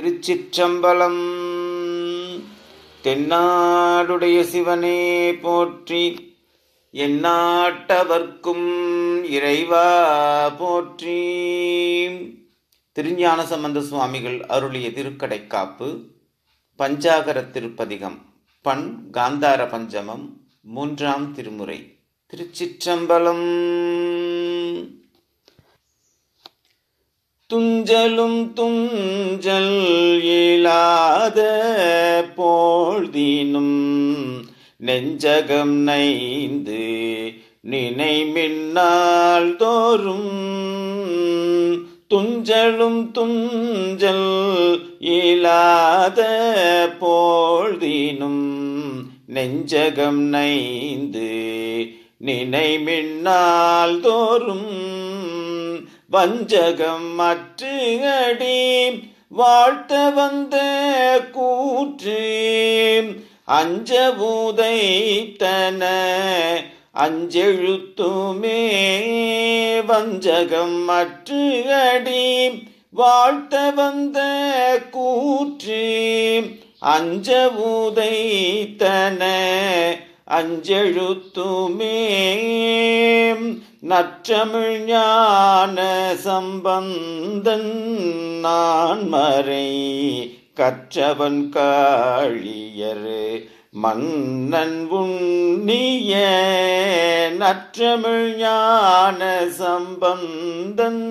திருச்சிற்றம்பலம் தென்னாடுடைய சிவனே போற்றி எந்நாட்டவர்க்கும் இறைவா போற்றி திருஞான சம்பந்த சுவாமிகள் அருளிய காப்பு பஞ்சாகர திருப்பதிகம் பண் காந்தார பஞ்சமம் மூன்றாம் திருமுறை திருச்சிற்றம்பலம் துஞ்சலும் துஞ்சல் இல்லாத போழ்தீனும் நெஞ்சகம் நைந்து நினை மின்னால் தோறும் துஞ்சலும் துஞ்சல் இல்லாத போழ்தீனும் நெஞ்சகம் நைந்து நினை மின்னால் தோறும் வஞ்சகம் மற்று அடி வாழ்த்த வந்த கூற்று அஞ்ச பூதைத்தன அஞ்செழுத்துமே வஞ்சகம் மற்று அடி வாழ்த்த வந்த கூற்று அஞ்ச பூதைத்தன அஞ்செழுத்துமே நற்றமிழ் சம்பந்தன் நான் மறை கற்றவன் காழியர் மன்னன் உண்ணிய நற்றமிழ் சம்பந்தன்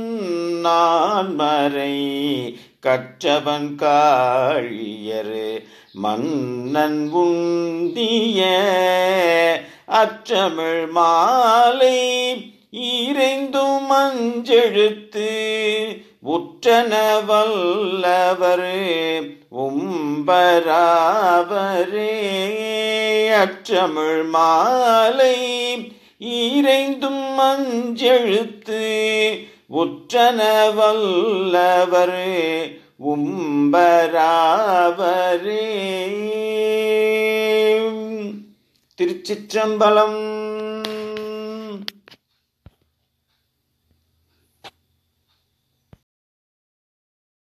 நான் மறை கற்றவன் காழியரு மன்னன் உந்திய அற்றமிழ் மாலை இறைந்தும் மஞ்செழுத்து உற்றன வல்லவர் உம்பராவரே அற்றமிழ் மாலை இறைந்தும் மஞ்செழுத்து உற்றனவல்லவர் உம்பராவரே திருச்சிற்றம்பலம்